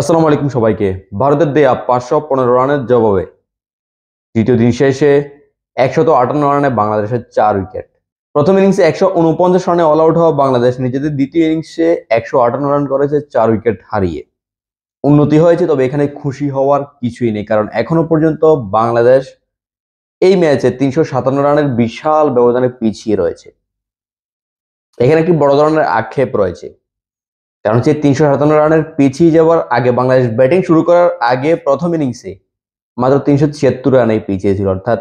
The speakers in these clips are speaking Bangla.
আসসালামু আলাইকুম সবাইকে ভারতের দেয়া পাঁচশো পনেরো রানের জবাবে তৃতীয় দিন শেষে একশত আটান্ন রানে বাংলাদেশের চার উইকেট প্রথম ইনিংসে একশো উনপঞ্চাশ রানে অল আউট হওয়া বাংলাদেশ নিজেদের দ্বিতীয় ইনিংসে একশো আটান্ন রান করেছে চার উইকেট হারিয়ে উন্নতি হয়েছে তবে এখানে খুশি হওয়ার কিছুই নেই কারণ এখনো পর্যন্ত বাংলাদেশ এই ম্যাচে তিনশো সাতান্ন রানের বিশাল ব্যবধানে পিছিয়ে রয়েছে এখানে একটি বড় ধরনের আক্ষেপ রয়েছে কারণ হচ্ছে তিনশো সাতান্ন রানের পিছিয়ে যাওয়ার আগে বাংলাদেশ ব্যাটিং শুরু করার আগে প্রথম ইনিংসে মাত্র তিনশো ছিয়াত্তর রানে পিছিয়ে ছিল অর্থাৎ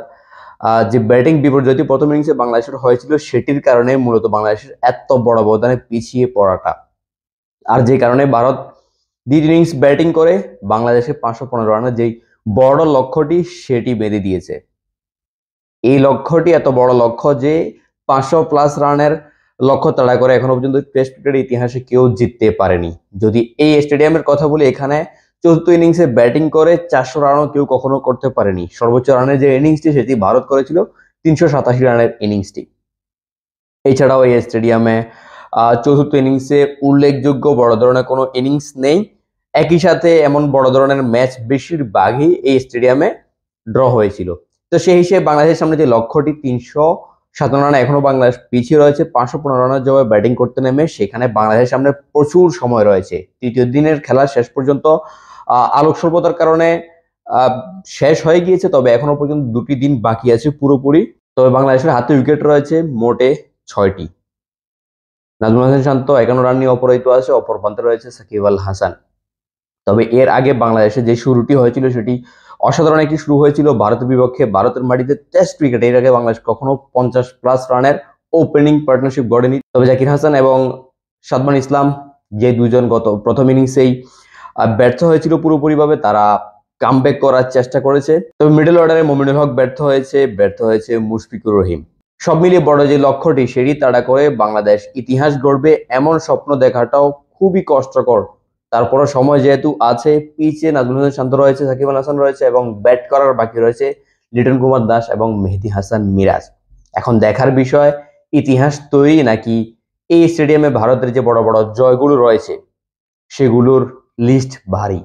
যে ব্যাটিং বিপর্যয়টি প্রথম ইনিংসে বাংলাদেশের হয়েছিল সেটির কারণে মূলত বাংলাদেশের এত বড় অবদানে পিছিয়ে পড়াটা আর যে কারণে ভারত দ্বিত ইনিংস ব্যাটিং করে বাংলাদেশে পাঁচশো পনেরো রানের যেই বড় লক্ষ্যটি সেটি বেঁধে দিয়েছে এই লক্ষ্যটি এত বড় লক্ষ্য যে পাঁচশো প্লাস রানের লক্ষ্য তাড়া করে এখনো পর্যন্ত টেস্ট ক্রিকেটের ইতিহাসে কেউ জিততে পারেনি যদি এই স্টেডিয়ামের কথা বলি এখানে চতুর্থ ইনিংসে ব্যাটিং করে চারশো রানও কেউ কখনো করতে পারেনি সর্বোচ্চ রানের যে ইনিংসটি সেটি ভারত করেছিল তিনশো সাতাশি রানের ইনিংসটি এছাড়াও এই স্টেডিয়ামে চতুর্থ ইনিংসে উল্লেখযোগ্য বড় ধরনের কোনো ইনিংস নেই একই সাথে এমন বড় ধরনের ম্যাচ বেশিরভাগই এই স্টেডিয়ামে ড্র হয়েছিল তো সেই হিসেবে বাংলাদেশের সামনে যে লক্ষ্যটি তিনশো সাতান্ন রানে এখনও বাংলাদেশ পিছিয়ে রয়েছে পাঁচশো পনেরো রানের জবাবে ব্যাটিং করতে নেমে সেখানে বাংলাদেশের সামনে প্রচুর সময় রয়েছে তৃতীয় দিনের খেলা শেষ পর্যন্ত আলোক স্বল্পতার কারণে শেষ হয়ে গিয়েছে তবে এখনো পর্যন্ত দুটি দিন বাকি আছে পুরোপুরি তবে বাংলাদেশের হাতে উইকেট রয়েছে মোটে ছয়টি নাজমুল হাসান শান্ত একান্ন রান নিয়ে অপরাহিত আছে অপর প্রান্তে রয়েছে সাকিব আল হাসান তবে এর আগে বাংলাদেশে যে শুরুটি হয়েছিল সেটি অসাধারণ একটি শুরু হয়েছিল ভারতের বিপক্ষে ভারতের মাটিতে টেস্ট ক্রিকেট এর আগে বাংলাদেশ কখনো পঞ্চাশ প্লাস রানের ওপেনিং পার্টনারশিপ গড়েনি তবে জাকির হাসান এবং সাদমান ইসলাম যে দুজন গত প্রথম ইনিংসেই ব্যর্থ হয়েছিল পুরোপুরিভাবে তারা কামব্যাক করার চেষ্টা করেছে তবে মিডল অর্ডারে মোমিনুল হক ব্যর্থ হয়েছে ব্যর্থ হয়েছে মুশফিকুর রহিম সব মিলিয়ে বড় যে লক্ষ্যটি সেটি তাড়া করে বাংলাদেশ ইতিহাস গড়বে এমন স্বপ্ন দেখাটাও খুবই কষ্টকর তারপরও সময় যেহেতু আছে পিচে নাজমুল হোসেন শান্ত রয়েছে সাকিব আল হাসান রয়েছে এবং ব্যাট করার বাকি রয়েছে লিটন কুমার দাস এবং মেহেদি হাসান মিরাজ এখন দেখার বিষয় ইতিহাস তৈরি নাকি এই স্টেডিয়ামে ভারতের যে বড় বড় জয়গুলো রয়েছে সেগুলোর লিস্ট ভারী